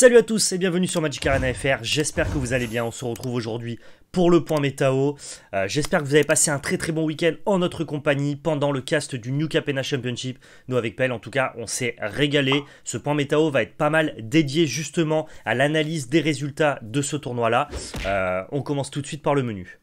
Salut à tous et bienvenue sur Magic Arena FR, j'espère que vous allez bien, on se retrouve aujourd'hui pour le point métao. Euh, j'espère que vous avez passé un très très bon week-end en notre compagnie pendant le cast du New Capena Championship. Nous avec Pelle en tout cas, on s'est régalé. Ce point métao va être pas mal dédié justement à l'analyse des résultats de ce tournoi-là. Euh, on commence tout de suite par le menu.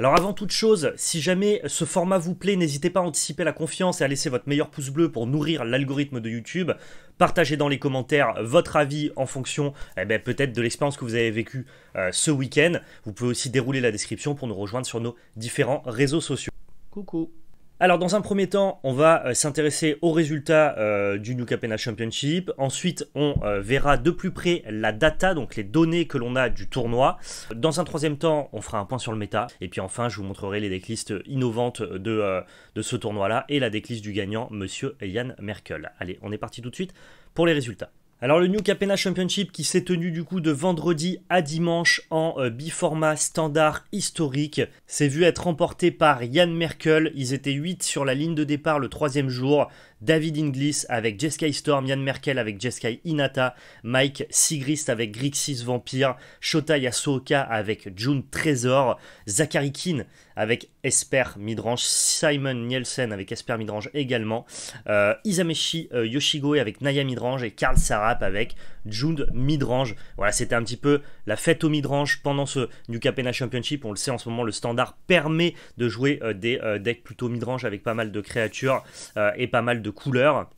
Alors avant toute chose, si jamais ce format vous plaît, n'hésitez pas à anticiper la confiance et à laisser votre meilleur pouce bleu pour nourrir l'algorithme de YouTube. Partagez dans les commentaires votre avis en fonction eh ben, peut-être de l'expérience que vous avez vécue euh, ce week-end. Vous pouvez aussi dérouler la description pour nous rejoindre sur nos différents réseaux sociaux. Coucou alors dans un premier temps, on va euh, s'intéresser aux résultats euh, du New Capenna Championship. Ensuite, on euh, verra de plus près la data, donc les données que l'on a du tournoi. Dans un troisième temps, on fera un point sur le méta. Et puis enfin, je vous montrerai les decklists innovantes de, de ce tournoi-là et la decklist du gagnant, Monsieur Yann Merkel. Allez, on est parti tout de suite pour les résultats. Alors le New Capena Championship qui s'est tenu du coup de vendredi à dimanche en bi euh, biformat standard historique s'est vu être remporté par Yann Merkel. Ils étaient 8 sur la ligne de départ le troisième jour. David Inglis avec Jeskai Storm, Yann Merkel avec Jeskai Inata, Mike Sigrist avec Grixis Vampire, Shota Yasuoka avec June Trésor, Zachary avec Esper Midrange, Simon Nielsen avec Esper Midrange également, euh, Izameshi Yoshigo euh, Yoshigoe avec Naya Midrange et Karl Sarap avec June Midrange. Voilà, c'était un petit peu la fête au Midrange pendant ce New Capena Championship. On le sait en ce moment, le standard permet de jouer euh, des decks plutôt Midrange avec pas mal de créatures et pas mal de couleurs.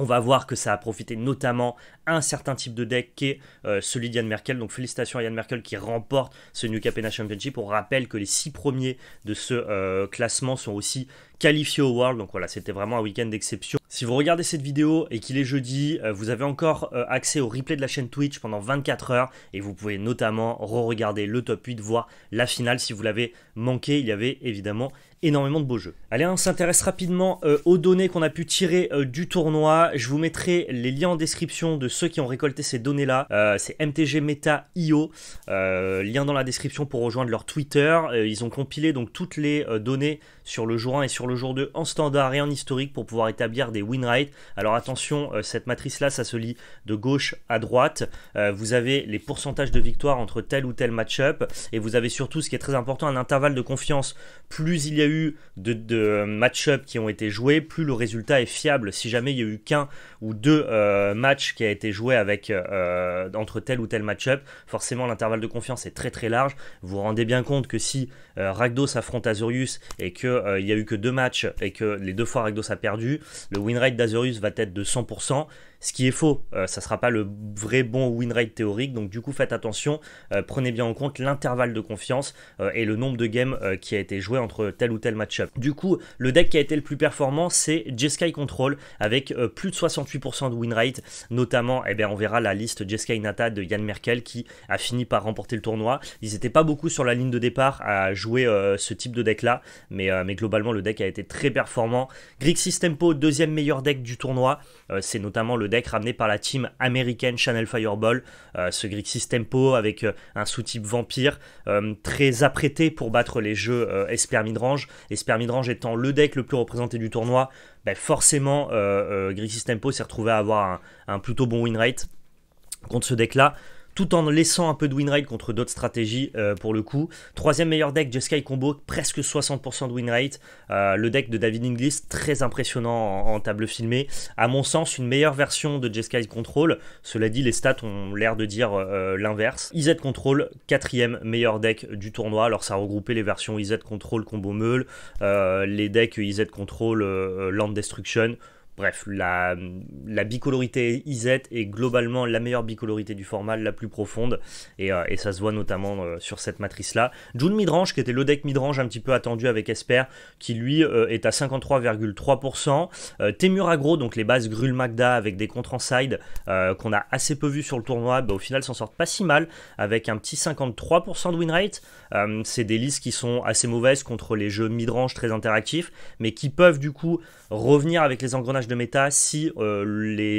On va voir que ça a profité notamment à un certain type de deck qui est euh, celui d'Yann Merkel. Donc félicitations à Yann Merkel qui remporte ce New Capena Championship. On rappelle que les six premiers de ce euh, classement sont aussi qualifiés au World. Donc voilà, c'était vraiment un week-end d'exception. Si vous regardez cette vidéo et qu'il est jeudi, euh, vous avez encore accès au replay de la chaîne Twitch pendant 24 heures et vous pouvez notamment re-regarder le top 8, voire la finale si vous l'avez manqué. Il y avait évidemment énormément de beaux jeux. Allez, on s'intéresse rapidement euh, aux données qu'on a pu tirer euh, du tournoi. Je vous mettrai les liens en description de ceux qui ont récolté ces données-là. Euh, c'est MTG Meta IO. lien dans la description pour rejoindre leur Twitter. ils ont compilé donc toutes les données sur le jour 1 et sur le jour 2 en standard et en historique pour pouvoir établir des win rates. Alors attention, cette matrice-là, ça se lit de gauche à droite. vous avez les pourcentages de victoire entre tel ou tel match-up et vous avez surtout ce qui est très important, un intervalle de confiance. Plus il y a eu de, euh, match-up qui ont été joués, plus le résultat est fiable. Si jamais il y a eu qu'un ou deux euh, matchs qui a été joué avec, euh, entre tel ou tel match-up, forcément l'intervalle de confiance est très très large. Vous vous rendez bien compte que si Ragdos affronte Azorius et qu'il n'y a eu que deux matchs et que les deux fois Ragdos a perdu, le win rate d'Azorius va être de 100% ce qui est faux. Euh, ça sera pas le vrai bon win rate théorique, donc du coup faites attention, euh, prenez bien en compte l'intervalle de confiance euh, et le nombre de games qui a été joué entre tel ou tel match-up. Du coup, le deck qui a été le plus performant, c'est Jeskai Control, avec plus de 68% de win rate, notamment, eh bien, on verra la liste Jeskai Nata de Yann Merkel qui a fini par remporter le tournoi. Ils n'étaient pas beaucoup sur la ligne de départ à jouer ce type de deck-là, mais, mais globalement, le deck a été très performant. Grixis Tempo, deuxième meilleur deck du tournoi, c'est notamment le deck ramené par la team américaine Channel Fireball, euh, ce Grixis Tempo avec euh, un sous-type vampire, euh, très apprêté pour battre les jeux Esper Midrange. Esper Midrange étant le deck le plus représenté du tournoi, ben forcément, Grixis Tempo s'est retrouvé à avoir un, un plutôt bon win rate contre ce deck-là tout en laissant un peu de win rate contre d'autres stratégies euh, pour le coup. Troisième meilleur deck, Jeskai Combo, presque 60% de win rate. Euh, le deck de David Inglis, très impressionnant en, table filmée. À mon sens, une meilleure version de Jeskai Control. Cela dit, les stats ont l'air de dire euh, l'inverse. IZ Control, quatrième meilleur deck du tournoi. Alors ça a regroupé les versions IZ Control Combo Meule, les decks IZ Control Land Destruction. Bref, la, bicolorité IZ est globalement la meilleure bicolorité du format, la plus profonde, et, euh, ça se voit notamment euh, sur cette matrice-là. June Midrange, qui était le deck Midrange un petit peu attendu avec Esper, qui lui euh, est à 53,3%. Temur Agro, donc les bases Grul Magda avec des contre en side, qu'on a assez peu vu sur le tournoi, bah, au final s'en sortent pas si mal, avec un petit 53% de win rate. C'est des listes qui sont assez mauvaises contre les jeux Midrange très interactifs, mais qui peuvent du coup revenir avec les engrenages de méta si euh,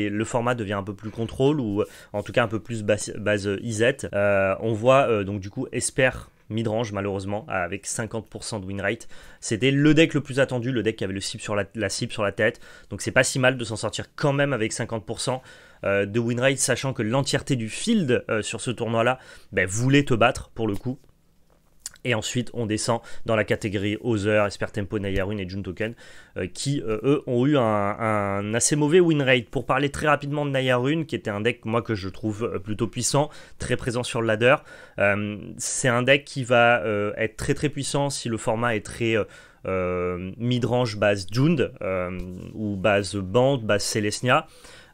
le format devient un peu plus contrôle ou euh, en tout cas un peu plus base, euh, Iset on voit donc du coup Esper midrange malheureusement avec 50% de winrate, C'était le deck le plus attendu, le deck qui avait le cible sur la, cible sur la tête. Donc c'est pas si mal de s'en sortir quand même avec 50% de winrate, sachant que l'entièreté du field sur ce tournoi-là ben, voulait te battre pour le coup. Et ensuite, on descend dans la catégorie Other, Esper Tempo, Nayarun et Jun Token, euh, qui, euh, eux, ont eu un, assez mauvais win rate. Pour parler très rapidement de Naya Rune, qui était un deck, moi, que je trouve euh, plutôt puissant, très présent sur le ladder, c'est un deck qui va être très très puissant si le format est très... midrange base Jund ou base Band, base Celestia.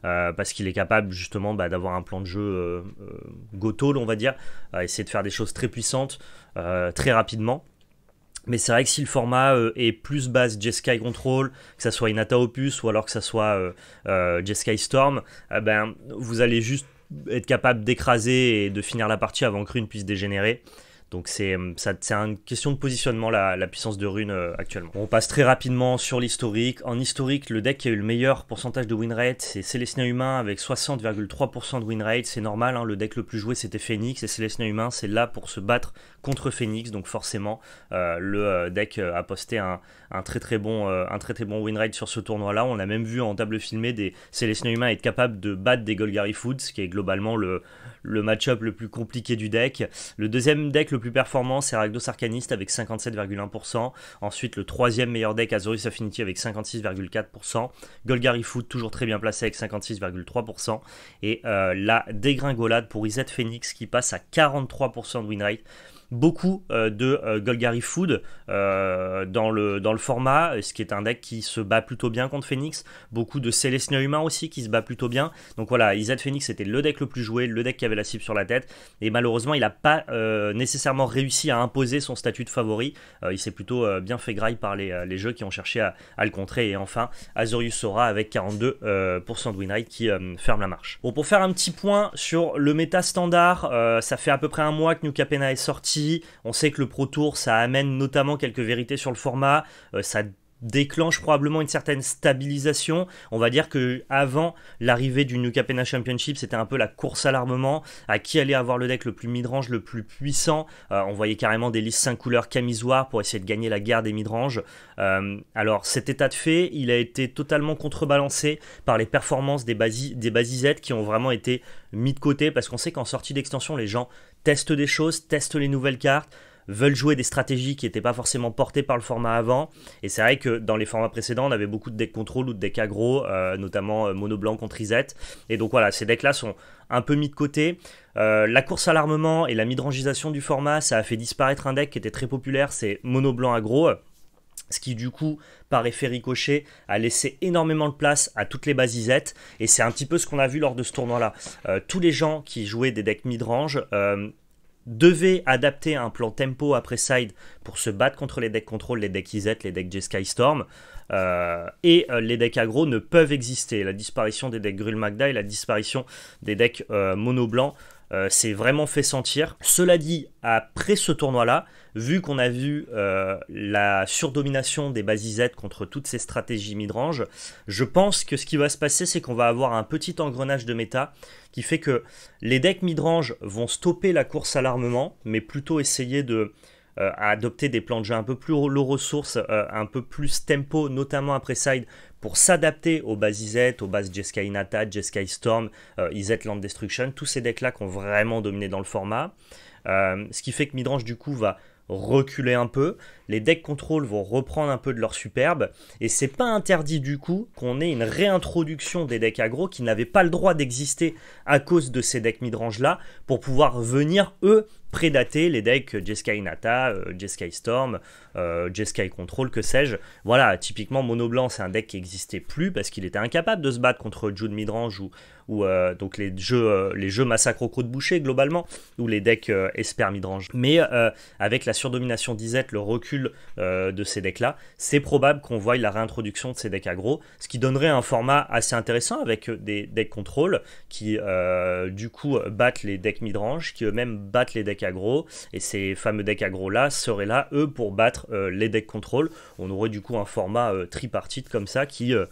Euh, parce qu'il est capable justement bah, d'avoir un plan de jeu euh, euh on va dire, essayer de faire des choses très puissantes euh, très rapidement. Mais c'est vrai que si le format est plus base Jeskai Control, que ça soit Inata Opus ou alors que ça soit euh, Storm, eh ben, vous allez juste être capable d'écraser et de finir la partie avant que Rune puisse dégénérer. Donc euh, c'est une question de positionnement la, puissance de rune euh, actuellement. On passe très rapidement sur l'historique. En historique, le deck qui a eu le meilleur pourcentage de win rate, c'est Célestin Humain avec 60,3% de win rate. C'est normal, hein, le deck le plus joué c'était Phoenix et Célestin Humain c'est là pour se battre contre Phoenix. Donc forcément, euh, le deck a posté un, très très bon, un très très bon win rate sur ce tournoi-là. On a même vu en table filmée des Célestin Humain être capable de battre des Golgari Foods, qui est globalement le, le match-up le plus compliqué du deck. Le deuxième deck, le plus performant, c'est Rakdos Arcaniste avec 57,1%. Ensuite, le troisième meilleur deck, Azorius Affinity avec 56,4%. Golgari Food, toujours très bien placé avec 56,3%. Et euh, la dégringolade pour Iset Phoenix qui passe à 43% de win rate beaucoup euh, de euh, Golgari Food euh, dans, le, dans le format, ce qui est un deck qui se bat plutôt bien contre Phoenix, beaucoup de Celestia Humain aussi qui se bat plutôt bien. Donc voilà, Isaac Phoenix était le deck le plus joué, le deck qui avait la cible sur la tête, et malheureusement il n'a pas nécessairement réussi à imposer son statut de favori, il s'est plutôt bien fait graille par les, jeux qui ont cherché à, le contrer, et enfin Azorius Sora avec 42% de win rate qui ferme la marche. Bon, pour faire un petit point sur le méta standard, ça fait à peu près un mois que New Capena est sorti, on sait que le Pro Tour, ça amène notamment quelques vérités sur le format. Euh, ça déclenche probablement une certaine stabilisation. On va dire que avant l'arrivée du New Capena Championship, c'était un peu la course à l'armement, à qui allait avoir le deck le plus midrange, le plus puissant. Euh, on voyait carrément des listes 5 couleurs camisoires pour essayer de gagner la guerre des midranges. Euh, alors cet état de fait, il a été totalement contrebalancé par les performances des, basi des qui ont vraiment été mis de côté parce qu'on sait qu'en sortie d'extension, les gens testent des choses, testent les nouvelles cartes, veulent jouer des stratégies qui n'étaient pas forcément portées par le format avant. Et c'est vrai que dans les formats précédents, on avait beaucoup de decks contrôle ou de decks aggro, euh, notamment euh, mono blanc contre reset. Et donc voilà, ces decks-là sont un peu mis de côté. Euh, la course à l'armement et la midrangisation du format, ça a fait disparaître un deck qui était très populaire, c'est mono blanc aggro ce qui du coup, par effet ricochet, a laissé énormément de place à toutes les basisettes, et c'est un petit peu ce qu'on a vu lors de ce tournoi-là. Euh, tous les gens qui jouaient des decks midrange range euh, devaient adapter un plan tempo après side pour se battre contre les decks contrôle, les decks Izet, les decks Jeskai Storm, euh, et les decks aggro ne peuvent exister. La disparition des decks Grul Magda et la disparition des decks mono blanc euh, c'est vraiment fait sentir. Cela dit, après ce tournoi-là, vu qu'on a vu euh, la surdomination des bases contre toutes ces stratégies midrange, je pense que ce qui va se passer, c'est qu'on va avoir un petit engrenage de méta qui fait que les decks midrange vont stopper la course à l'armement, mais plutôt essayer de euh, adopter des plans de jeu un peu plus low ressources, un peu plus tempo, notamment après side, pour s'adapter aux bases Izet, aux bases Jeskai Nata, Jeskai Storm, euh, Land Destruction, tous ces decks-là qui ont vraiment dominé dans le format. Euh, ce qui fait que Midrange, du coup, va reculer un peu. Les decks contrôle vont reprendre un peu de leur superbe. Et c'est pas interdit du coup qu'on ait une réintroduction des decks aggro qui n'avaient pas le droit d'exister à cause de ces decks midrange là pour pouvoir venir eux prédater les decks Jeskai Nata, euh, Jeskai Storm, euh, Jeskai Control, que sais-je. Voilà, typiquement Mono Blanc, c'est un deck qui n'existait plus parce qu'il était incapable de se battre contre Jude Midrange ou, euh, donc les jeux, jeux massacre au de boucher globalement, ou les decks Esper Midrange. Mais avec la surdomination d'Izet, le recul de ces decks-là, c'est probable qu'on voie la réintroduction de ces decks aggro, ce qui donnerait un format assez intéressant avec des decks Control qui du coup battent les decks midrange, qui eux-mêmes battent les decks agro aggro, et ces fameux decks agro là seraient là, eux, pour battre euh, les decks contrôle. On aurait du coup un format euh, tripartite comme ça qui, euh,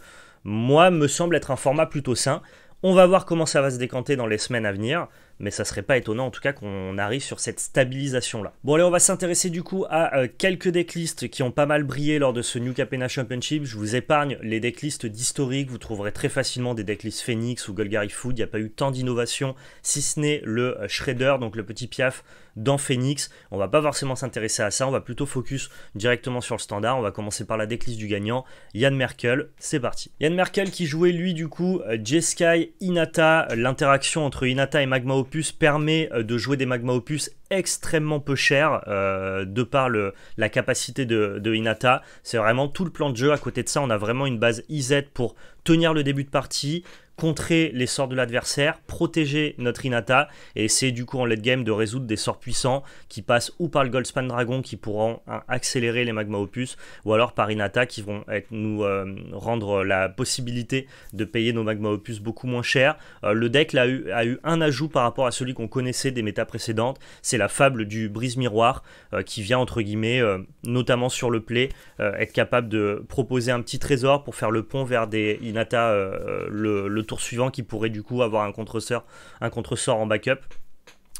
moi, me semble être un format plutôt sain. On va voir comment ça va se décanter dans les semaines à venir mais ça serait pas étonnant en tout cas qu'on arrive sur cette stabilisation là. Bon allez on va s'intéresser du coup à euh, quelques decklists qui ont pas mal brillé lors de ce New Capena Championship, je vous épargne les decklists d'historique, vous trouverez très facilement des decklists Phoenix ou Golgari Food, il n'y a pas eu tant d'innovation si ce n'est le euh, Shredder, donc le petit piaf dans Phoenix, on va pas forcément s'intéresser à ça, on va plutôt focus directement sur le standard, on va commencer par la decklist du gagnant, Yann Merkel, c'est parti. Yann Merkel qui jouait lui du coup euh, JSK, sky Inata, l'interaction entre Inata et Magma permet euh, de jouer des Magma Opus extrêmement peu cher euh, de par le, la capacité de, inata C'est vraiment tout le plan de jeu. À côté de ça, on a vraiment une base IZ pour tenir le début de partie, contrer les sorts de l'adversaire, protéger notre Inata et essayer du coup en late game de résoudre des sorts puissants qui passent ou par le Goldspan Dragon qui pourront hein, accélérer les Magma Opus ou alors par Inata qui vont nous euh, rendre la possibilité de payer nos Magma Opus beaucoup moins cher. Euh, le deck a, eu, un ajout par rapport à celui qu'on connaissait des méta précédentes, c'est la fable du brise-miroir euh, qui vient entre guillemets, notamment sur le play, être capable de proposer un petit trésor pour faire le pont vers des Inata le tour suivant qui pourrait du coup avoir un contre-sort, un contre-sort en backup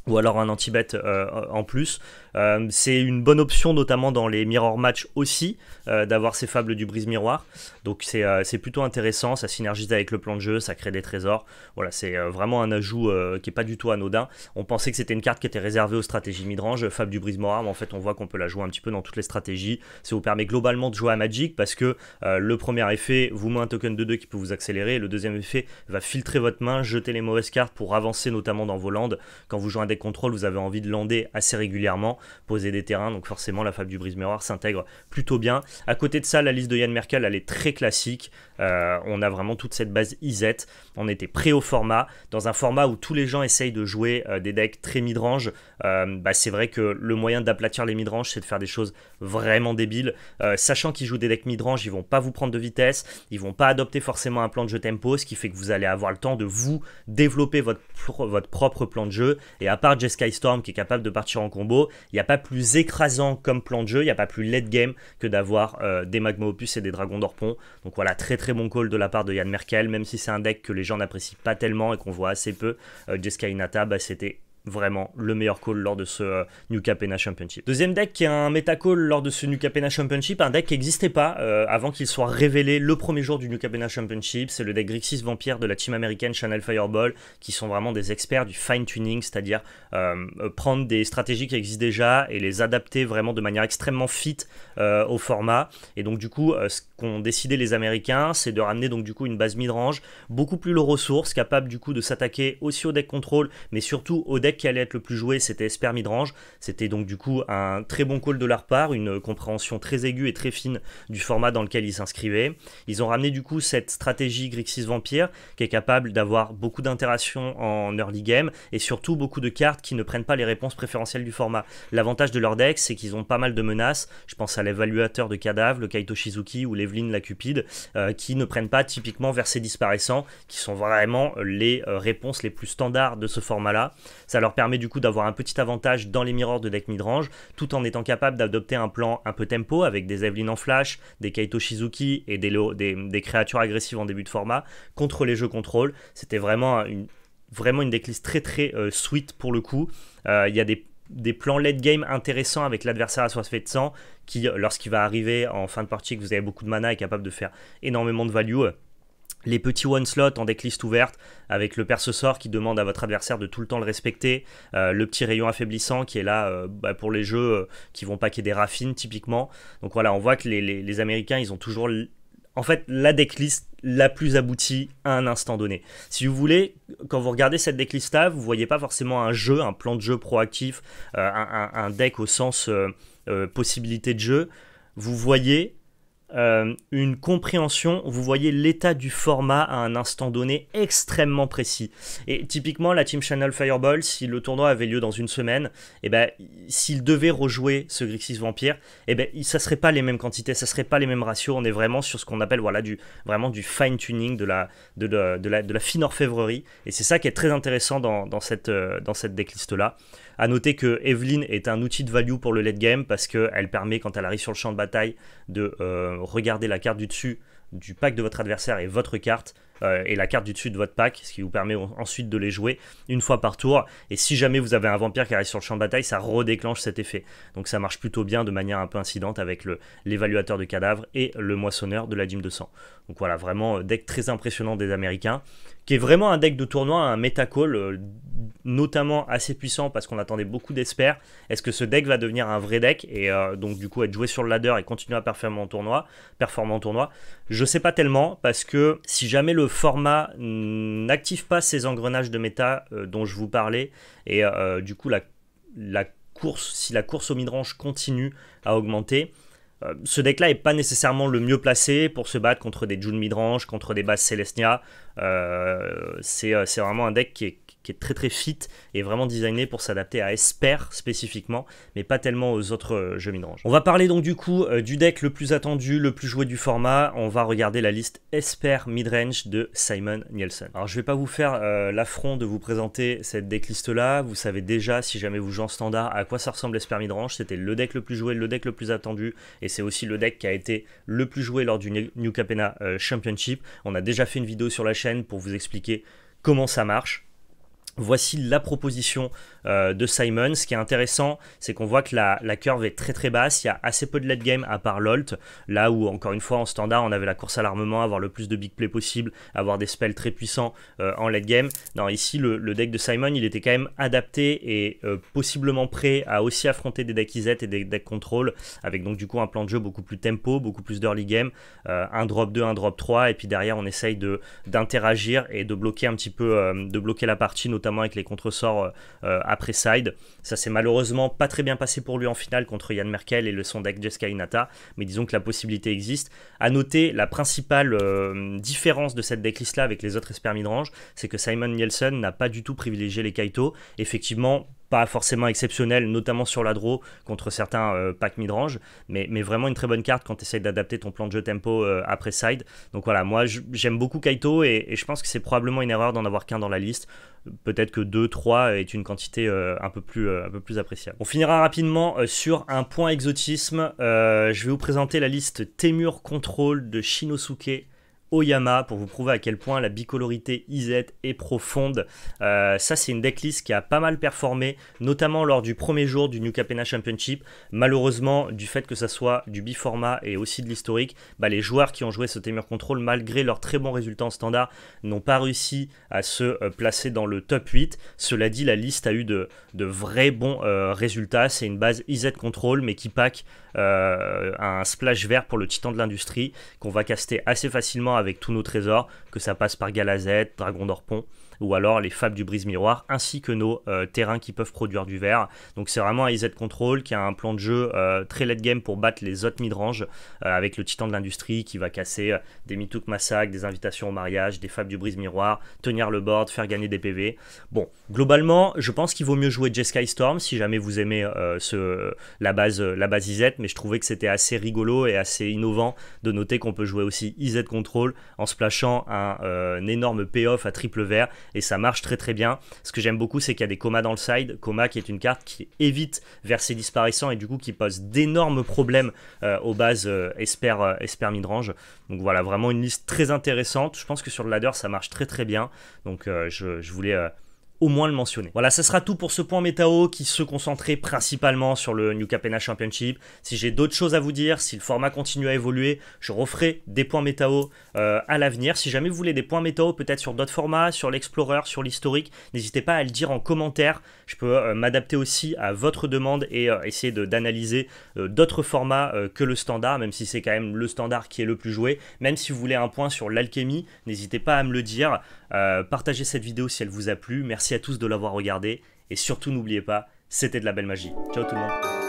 ou alors un anti-bet euh, en plus. Euh, c'est une bonne option, notamment dans les mirror match aussi, euh, d'avoir ces fables du brise-miroir. Donc c'est plutôt intéressant, ça synergise avec le plan de jeu, ça crée des trésors. Voilà, c'est vraiment un ajout qui n'est pas du tout anodin. On pensait que c'était une carte qui était réservée aux stratégies midrange, fable du brise-miroir, mais en fait on voit qu'on peut la jouer un petit peu dans toutes les stratégies. Ça vous permet globalement de jouer à Magic parce que le premier effet vous met un token de 2 qui peut vous accélérer, le deuxième effet va filtrer votre main, jeter les mauvaises cartes pour avancer notamment dans vos landes. Quand vous jouez un deck Contrôle, vous avez envie de lander assez régulièrement, poser des terrains, donc forcément la fable du brise-miroir s'intègre plutôt bien. À côté de ça, la liste de Yann Merkel, elle est très classique. Euh, on a vraiment toute cette base isette. On était prêt au format. Dans un format où tous les gens essayent de jouer euh, des decks très midrange, range euh, bah, c'est vrai que le moyen d'aplatir les midrange, c'est de faire des choses vraiment débiles. sachant qu'ils jouent des decks midrange, ils vont pas vous prendre de vitesse, ils vont pas adopter forcément un plan de jeu tempo, ce qui fait que vous allez avoir le temps de vous développer votre, votre propre plan de jeu et à part Jeskai Storm qui est capable de partir en combo, il n'y a pas plus écrasant comme plan de jeu, il n'y a pas plus late game que d'avoir euh, des Magma Opus et des Dragons d'Orpon. Donc voilà, très très bon call de la part de Yann Merkel, même si c'est un deck que les gens n'apprécient pas tellement et qu'on voit assez peu. Euh, Jeskai Nata, bah, c'était vraiment le meilleur call lors de ce euh, New Capena Championship. Deuxième deck qui est un meta call lors de ce New Capena Championship, un deck qui n'existait pas euh, avant qu'il soit révélé le premier jour du New Capena Championship, c'est le deck Grixis Vampire de la team américaine Channel Fireball, qui sont vraiment des experts du fine-tuning, c'est-à-dire euh, prendre des stratégies qui existent déjà et les adapter vraiment de manière extrêmement fit au format. Et donc du coup, ce qu'ont décidé les Américains, c'est de ramener donc du coup une base mid-range, beaucoup plus low ressources, capable du coup de s'attaquer aussi au deck contrôle, mais surtout au deck qui allait être le plus joué, c'était Spermidrange C'était donc du coup un très bon call de leur part, une euh, compréhension très aiguë et très fine du format dans lequel ils s'inscrivaient. Ils ont ramené du coup cette stratégie Grixis Vampire qui est capable d'avoir beaucoup d'interactions en early game et surtout beaucoup de cartes qui ne prennent pas les réponses préférentielles du format. L'avantage de leur deck, c'est qu'ils ont pas mal de menaces. Je pense à l'évaluateur de cadavres, le Kaito Shizuki ou l'Evelyn la Cupide, euh, qui ne prennent pas typiquement versets disparaissants, qui sont vraiment les euh, réponses les plus standards de ce format-là. Ça leur leur permet du coup d'avoir un petit avantage dans les miroirs de deck midrange, tout en étant capable d'adopter un plan un peu tempo avec des Evelyn en flash, des Kaito Shizuki et des, des créatures agressives en début de format contre les jeux contrôle. C'était vraiment une, vraiment une decklist très très euh, sweet pour le coup. Euh, il y a des plans late game intéressants avec l'adversaire à soif fait de sang qui, lorsqu'il va arriver en fin de partie, que vous avez beaucoup de mana, est capable de faire énormément de value les petits one slot en decklist ouverte avec le perce sort qui demande à votre adversaire de tout le temps le respecter, euh, le petit rayon affaiblissant qui est là euh, bah, pour les jeux euh, qui vont paquer des raffines typiquement. Donc voilà, on voit que les, Américains, ils ont toujours en fait la decklist la plus aboutie à un instant donné. Si vous voulez, quand vous regardez cette decklist là, vous voyez pas forcément un jeu, un plan de jeu proactif, un, un, deck au sens possibilité de jeu. Vous voyez euh, une compréhension, vous voyez l'état du format à un instant donné extrêmement précis. Et typiquement, la Team Channel Fireball, si le tournoi avait lieu dans une semaine, et eh ben, s'il devait rejouer ce Grixis Vampire, et eh ne ben, ça serait pas les mêmes quantités, ça serait pas les mêmes ratios. On est vraiment sur ce qu'on appelle voilà, du, vraiment du fine-tuning, de la, de, la, de la fine orfèvrerie. Et c'est ça qui est très intéressant dans, cette, euh, dans cette decklist-là. À noter que Evelyn est un outil de value pour le late game parce qu'elle permet, quand elle arrive sur le champ de bataille, de. Euh, euh, regardez la carte du dessus du pack de votre adversaire et votre carte euh, et la carte du dessus de votre pack, ce qui vous permet ensuite de les jouer une fois par tour. Et si jamais vous avez un vampire qui arrive sur le champ de bataille, ça redéclenche cet effet. Donc ça marche plutôt bien de manière un peu incidente avec l'évaluateur de cadavres et le moissonneur de la dîme de sang. Donc voilà, vraiment euh, deck très impressionnant des Américains, qui est vraiment un deck de tournoi, un metacall, euh, notamment assez puissant parce qu'on attendait beaucoup d'espères. Est-ce que ce deck va devenir un vrai deck et euh, donc du coup être joué sur le ladder et continuer à performer en tournoi, Je ne tournoi Je sais pas tellement parce que si jamais le format n'active pas ces engrenages de méta dont je vous parlais et du coup la, course, si la course au midrange continue à augmenter, euh, ce deck-là n'est pas nécessairement le mieux placé pour se battre contre des June Midrange, contre des bases Celestia. Euh, euh, c'est vraiment un deck qui est qui est très très fit et vraiment designé pour s'adapter à Esper spécifiquement, mais pas tellement aux autres euh, jeux midrange. On va parler donc du coup euh, du deck le plus attendu, le plus joué du format. On va regarder la liste Esper midrange de Simon Nielsen. Alors je vais pas vous faire euh, l'affront de vous présenter cette decklist là. Vous savez déjà, si jamais vous jouez en standard, à quoi ça ressemble Esper midrange. C'était le deck le plus joué, le deck le plus attendu, et c'est aussi le deck qui a été le plus joué lors du New Capena Championship. On a déjà fait une vidéo sur la chaîne pour vous expliquer comment ça marche. Voici la proposition euh, de Simon. Ce qui est intéressant, c'est qu'on voit que la, la, curve est très très basse. Il y a assez peu de late game à part l'alt, Là où, encore une fois, en standard, on avait la course à l'armement, avoir le plus de big play possible, avoir des spells très puissants euh, en late game. Non, ici, le, deck de Simon, il était quand même adapté et euh, possiblement prêt à aussi affronter des decks et des decks contrôle. Avec donc, du coup, un plan de jeu beaucoup plus tempo, beaucoup plus d'early game. un drop 2, un drop 3. Et puis derrière, on essaye d'interagir et de bloquer un petit peu, de bloquer la partie, notamment notamment avec les contresorts euh, après side. Ça s'est malheureusement pas très bien passé pour lui en finale contre Yann Merkel et le son deck Jessica Inata, mais disons que la possibilité existe. À noter, la principale euh, différence de cette decklist là avec les autres Espermidrange, c'est que Simon Nielsen n'a pas du tout privilégié les Kaito. Effectivement, pas forcément exceptionnel, notamment sur la draw contre certains euh, packs midrange, mais, mais vraiment une très bonne carte quand tu essayes d'adapter ton plan de jeu tempo euh, après side. Donc voilà, moi j'aime beaucoup Kaito et, je pense que c'est probablement une erreur d'en avoir qu'un dans la liste. Peut-être que 2-3 est une quantité euh, un, peu plus, un peu plus appréciable. On finira rapidement sur un point exotisme. je vais vous présenter la liste Temur Control de Shinosuke. Oyama pour vous prouver à quel point la bicolorité IZ est profonde. Euh, ça, c'est une decklist qui a pas mal performé, notamment lors du premier jour du New Capena Championship. Malheureusement, du fait que ça soit du bi-format et aussi de l'historique, bah, les joueurs qui ont joué ce Temur Control, malgré leurs très bons résultats en standard, n'ont pas réussi à se euh, placer dans le top 8. Cela dit, la liste a eu de, de vrais bons euh, résultats. C'est une base IZ Control, mais qui pack un splash vert pour le titan de l'industrie, qu'on va caster assez facilement avec avec tous nos trésors, que ça passe par Galazette, Dragon d'Orpon ou alors les fables du brise-miroir, ainsi que nos euh, terrains qui peuvent produire du verre. Donc c'est vraiment un Control qui a un plan de jeu euh, très late game pour battre les autres midrange, range euh, avec le titan de l'industrie qui va casser des Mitouk Massacre, des invitations au mariage, des fables du brise-miroir, tenir le board, faire gagner des PV. Bon, globalement, je pense qu'il vaut mieux jouer Jeskai Storm si jamais vous aimez ce, la, base, la base mais je trouvais que c'était assez rigolo et assez innovant de noter qu'on peut jouer aussi iz Control en splashant un énorme payoff à triple vert et ça marche très très bien. Ce que j'aime beaucoup, c'est qu'il y a des comas dans le side. Coma qui est une carte qui évite verser disparaissant et du coup qui pose d'énormes problèmes euh, aux bases euh, euh, Esper, midrange. Donc voilà, vraiment une liste très intéressante. Je pense que sur le ladder, ça marche très très bien. Donc je, je, voulais au moins le mentionner. Voilà, ça sera tout pour ce point métao qui se concentrait principalement sur le New Capena Championship. Si j'ai d'autres choses à vous dire, si le format continue à évoluer, je referai des points métao euh, à l'avenir. Si jamais vous voulez des points métao, peut-être sur d'autres formats, sur l'Explorer, sur l'historique, n'hésitez pas à le dire en commentaire. Je peux euh, m'adapter aussi à votre demande et euh, essayer d'analyser d'autres formats que le standard, même si c'est quand même le standard qui est le plus joué. Même si vous voulez un point sur l'alchimie, n'hésitez pas à me le dire. Euh, partagez cette vidéo si elle vous a plu. Merci à tous de l'avoir regardée. Et surtout, n'oubliez pas, c'était de la belle magie. Ciao tout le monde.